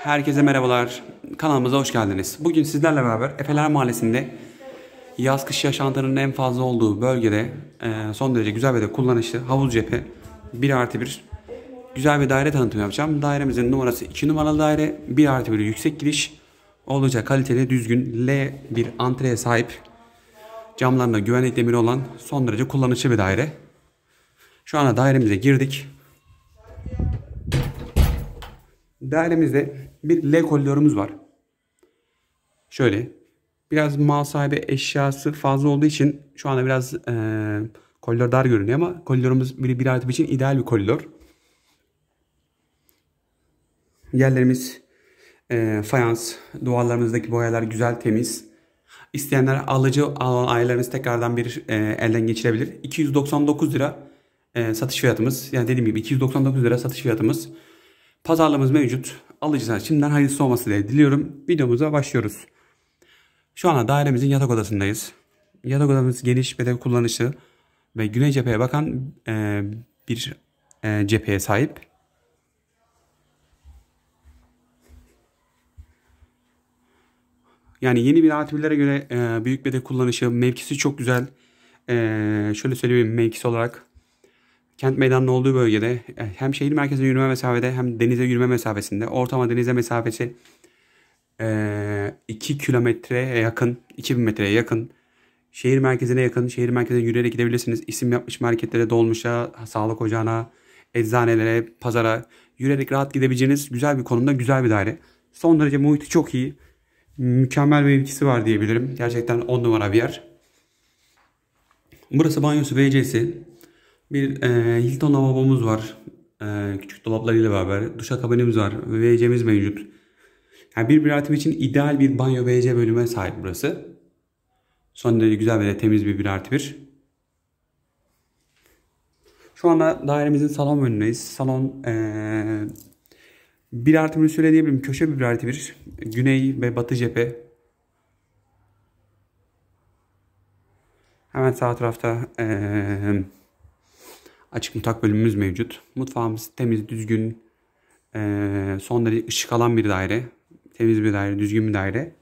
Herkese merhabalar. Kanalımıza hoş geldiniz. Bugün sizlerle beraber Efeler Mahallesi'nde yaz kış yaşantının en fazla olduğu bölgede e, son derece güzel bir de kullanışlı havuz cephe 1 artı 1 güzel bir daire tanıtımı yapacağım. Dairemizin numarası 2 numaralı daire 1 artı 1 yüksek giriş oldukça kaliteli düzgün L bir antreye sahip camlarında güvenlik demiri olan son derece kullanışlı bir daire. Şu anda dairemize girdik. dairemizde bir L koridorumuz var. Şöyle biraz mal sahibi eşyası fazla olduğu için şu anda biraz e, koridor dar görünüyor ama koridorumuz biri bir artı için ideal bir koridor. Yerlerimiz e, fayans, duvarlarımızdaki boyalar güzel, temiz. İsteyenler alıcı alan ailelerimiz tekrardan bir e, elden geçirebilir. 299 lira e, satış fiyatımız. Yani dediğim gibi 299 lira satış fiyatımız. Pazarlığımız mevcut. Alıcısına şimdiden hayırlısı olması olmasını diliyorum. Videomuza başlıyoruz. Şu anda dairemizin yatak odasındayız. Yatak odamız geniş ve de kullanışlı ve güney cepheye bakan e, bir e, cepheye sahip. Yani yeni bir binatilere göre e, büyük bir de kullanışı, mevkisi çok güzel. E, şöyle söyleyeyim mevkisi olarak Kent meydanının olduğu bölgede eh, hem şehir merkezine yürüme mesafede hem denize yürüme mesafesinde Ortalama denize mesafesi 2 eh, kilometreye yakın, 2000 metreye yakın. Şehir merkezine yakın, şehir merkezine yürüyerek gidebilirsiniz. İsim yapmış marketlere, dolmuşa, sağlık ocağına, eczanelere, pazara yürüyerek rahat gidebileceğiniz güzel bir konumda güzel bir daire. Son derece muhiti çok iyi. Mükemmel bir ikisi var diyebilirim. Gerçekten 10 numara bir yer. Burası banyosu VC'si. Bir e, Hilton lavabomuz var. E, küçük dolaplarıyla beraber. Duşa kabinimiz var. WC'miz mevcut. Yani bir biratim için ideal bir banyo WC bölüme sahip burası. Son derece güzel ve de temiz bir 1 bir Şu anda dairemizin salon önündeyiz. Salon ee, 1 artı 1 şöyle diyebilirim. Köşe 1 artı 1. Güney ve batı cephe. Hemen sağ tarafta ee, Açık mutfak bölümümüz mevcut. Mutfağımız temiz, düzgün, son derece ışık alan bir daire. Temiz bir daire, düzgün bir daire.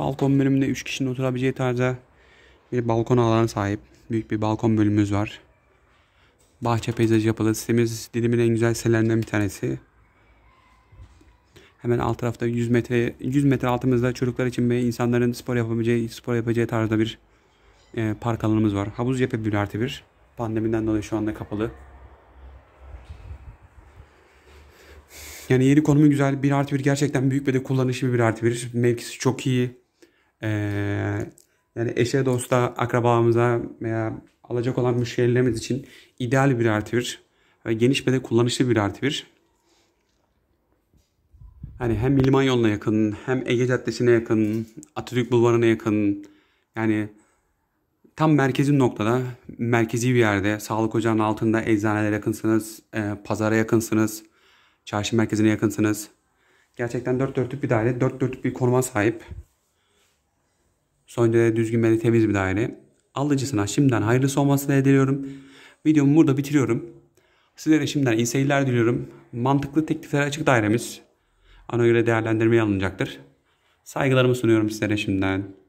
Balkon bölümünde 3 kişinin oturabileceği tarzda bir balkon alanı sahip. Büyük bir balkon bölümümüz var. Bahçe peyzajı yapılı. Sitemiz Didim'in en güzel sitelerinden bir tanesi. Hemen alt tarafta 100 metre 100 metre altımızda çocuklar için ve insanların spor yapabileceği spor yapacağı tarzda bir e, park alanımız var. Havuz yapı 1 artı 1. Pandemiden dolayı şu anda kapalı. Yani yeri konumu güzel. 1 artı 1 gerçekten büyük ve de kullanışlı bir 1 artı 1. Mevkisi çok iyi. Ee, yani eşe, dosta, akrabamıza veya alacak olan müşterilerimiz için ideal bir artı ve Geniş ve de kullanışlı bir artı bir. Yani hem Liman yoluna yakın, hem Ege Caddesi'ne yakın, Atatürk Bulvarı'na yakın. Yani tam merkezin noktada, merkezi bir yerde, sağlık ocağının altında eczanelere yakınsınız, e, pazara yakınsınız, çarşı merkezine yakınsınız. Gerçekten dört dörtlük bir daire, dört dörtlük bir konuma sahip. Son derece düzgün ve temiz bir daire. Alıcısına şimdiden hayırlısı olmasını diliyorum. Videomu burada bitiriyorum. Sizlere şimdiden iyi seyirler diliyorum. Mantıklı tekliflere açık dairemiz. Ona göre değerlendirmeye alınacaktır. Saygılarımı sunuyorum sizlere şimdiden.